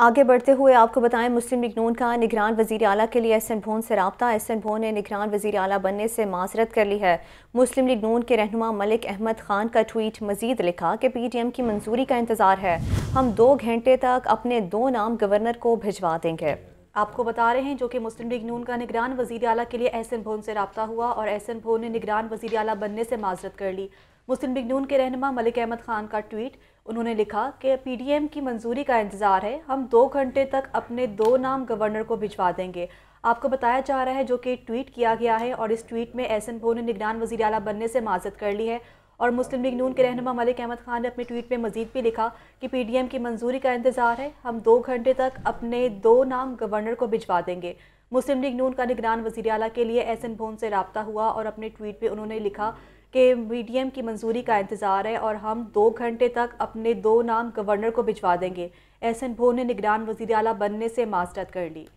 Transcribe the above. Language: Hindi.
आगे बढ़ते हुए आपको बताएं मुस्लिम लीग नून का निगरान वजी अला के लिए एस एन भोन से रबता एस एन भोन ने निगरान वजी अला बनने से माजरत कर ली है मुस्लिम लीग नून के रहनुमा मलिक अहमद खान का ट्वीट मजीद लिखा कि पी टी एम की मंजूरी का इंतज़ार है हम दो घंटे तक अपने दो नाम गवर्नर को भिजवा देंगे आपको बता रहे हैं जो कि मुस्लिम लीग नून का निगरान वजीर अला के लिए एहसन भोन से रबता हुआ और एहसन भोन ने निगरान वजीर अला बनने से माजरत कर ली मुस्लिम लीग नून के रहनमा मलिक अहमद खान का ट्वीट उन्होंने लिखा कि पीडीएम की मंजूरी का इंतज़ार है हम दो घंटे तक अपने दो नाम गवर्नर को भिजवा देंगे आपको बताया जा रहा है जो कि ट्वीट किया गया है और इस ट्वीट में एहसन भोन ने निगरान वजी अला बनने से माजत कर ली है और मुस्लिम लीग नून के रहनमा मलिक अहमद खान ने अपने ट्वीट में मजीद भी लिखा कि पीडीएम की मंजूरी का इंतज़ार है हम दो घंटे तक अपने दो नाम गवर्नर को भिजवा देंगे मुस्लिम लीग नून का निगरान वजी अला के लिए एस एन भोन से रबता हुआ और अपने ट्वीट में उन्होंने लिखा कि एम की मंजूरी का इंतज़ार है और हम दो घंटे तक अपने दो नाम गवर्नर को भिजवा देंगे एस एन भोन ने निगरान वजीर अला बनने से मास्टत कर ली